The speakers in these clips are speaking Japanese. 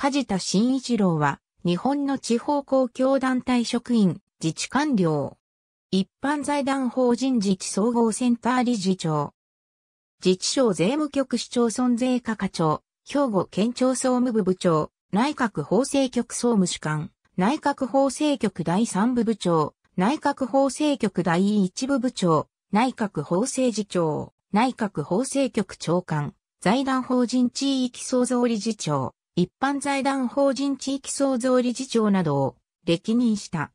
梶田真一郎は、日本の地方公共団体職員、自治官僚。一般財団法人自治総合センター理事長。自治省税務局市町村税課課長、兵庫県庁総務部部長、内閣法制局総務主官、内閣法制局第3部部長、内閣法制局第1部部長、内閣法制次長、内閣法制局長官、財団法人地域創造理事長。一般財団法人地域創造理事長などを歴任した。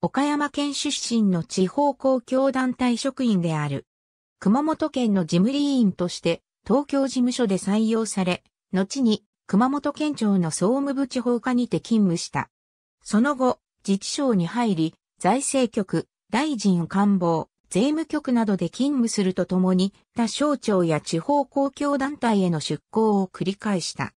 岡山県出身の地方公共団体職員である。熊本県の事務理員として東京事務所で採用され、後に熊本県庁の総務部地方課にて勤務した。その後、自治省に入り、財政局、大臣官房、税務局などで勤務するとともに、他省庁や地方公共団体への出向を繰り返した。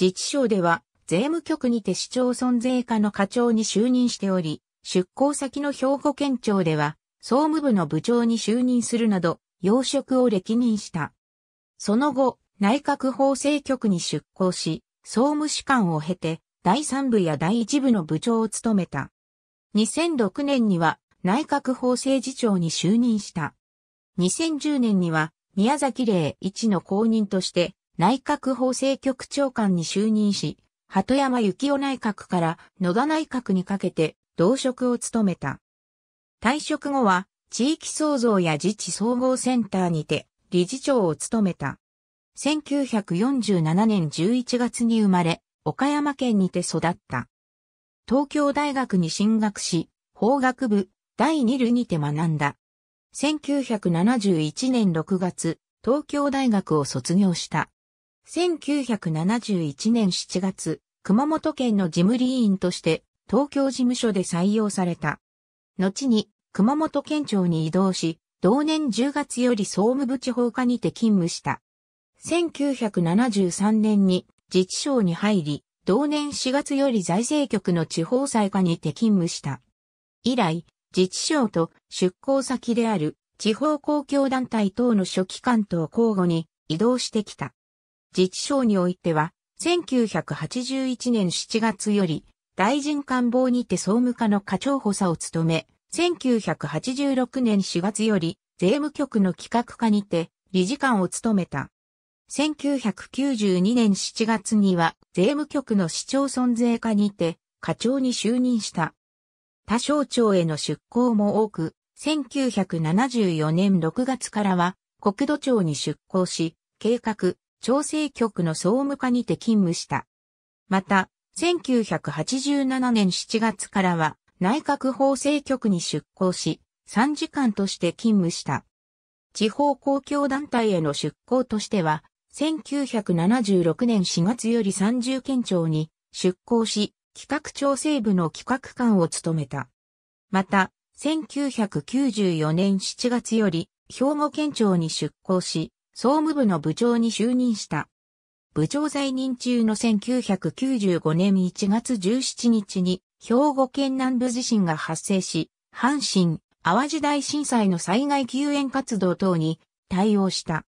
自治省では、税務局にて市町村税課の課長に就任しており、出向先の兵庫県庁では、総務部の部長に就任するなど、要職を歴任した。その後、内閣法制局に出向し、総務士官を経て、第三部や第一部の部長を務めた。2006年には内閣法制次長に就任した。2010年には宮崎霊一の公認として内閣法制局長官に就任し、鳩山幸夫内閣から野田内閣にかけて同職を務めた。退職後は地域創造や自治総合センターにて理事長を務めた。1947年11月に生まれ、岡山県にて育った。東京大学に進学し、法学部第二類にて学んだ。1971年6月、東京大学を卒業した。1971年7月、熊本県の事務理員として東京事務所で採用された。後に熊本県庁に移動し、同年10月より総務部地方課にて勤務した。1973年に自治省に入り、同年4月より財政局の地方裁課にて勤務した。以来、自治省と出向先である地方公共団体等の書記官と交互に移動してきた。自治省においては、1981年7月より、大臣官房にて総務課の課長補佐を務め、1986年4月より、税務局の企画課にて、理事官を務めた。1992年7月には、税務局の市町村税課にて、課長に就任した。他省庁への出向も多く、1974年6月からは、国土庁に出向し、計画、調整局の総務課にて勤務した。また、1987年7月からは内閣法制局に出向し、参事官として勤務した。地方公共団体への出向としては、1976年4月より30県庁に出向し、企画調整部の企画官を務めた。また、1994年7月より兵庫県庁に出向し、総務部の部長に就任した。部長在任中の1995年1月17日に兵庫県南部地震が発生し、阪神、淡路大震災の災害救援活動等に対応した。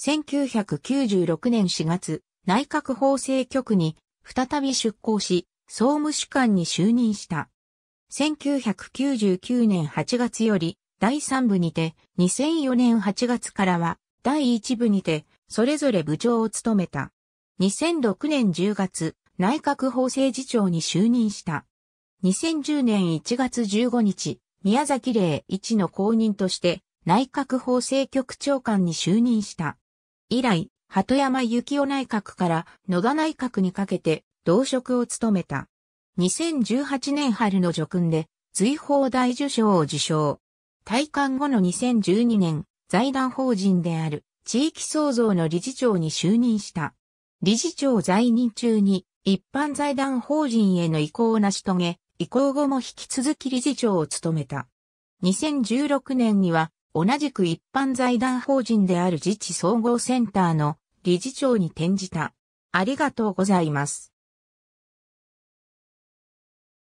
1996年4月、内閣法制局に再び出向し、総務主管に就任した。1999年8月より第3部にて2004年8月からは第一部にて、それぞれ部長を務めた。2006年10月、内閣法制次長に就任した。2010年1月15日、宮崎霊一の後任として、内閣法制局長官に就任した。以来、鳩山幸夫内閣から野田内閣にかけて、同職を務めた。2018年春の叙勲で、随法大受賞を受賞。退官後の2012年、財団法人である地域創造の理事長に就任した。理事長在任中に一般財団法人への移行を成し遂げ、移行後も引き続き理事長を務めた。2016年には同じく一般財団法人である自治総合センターの理事長に転じた。ありがとうございます。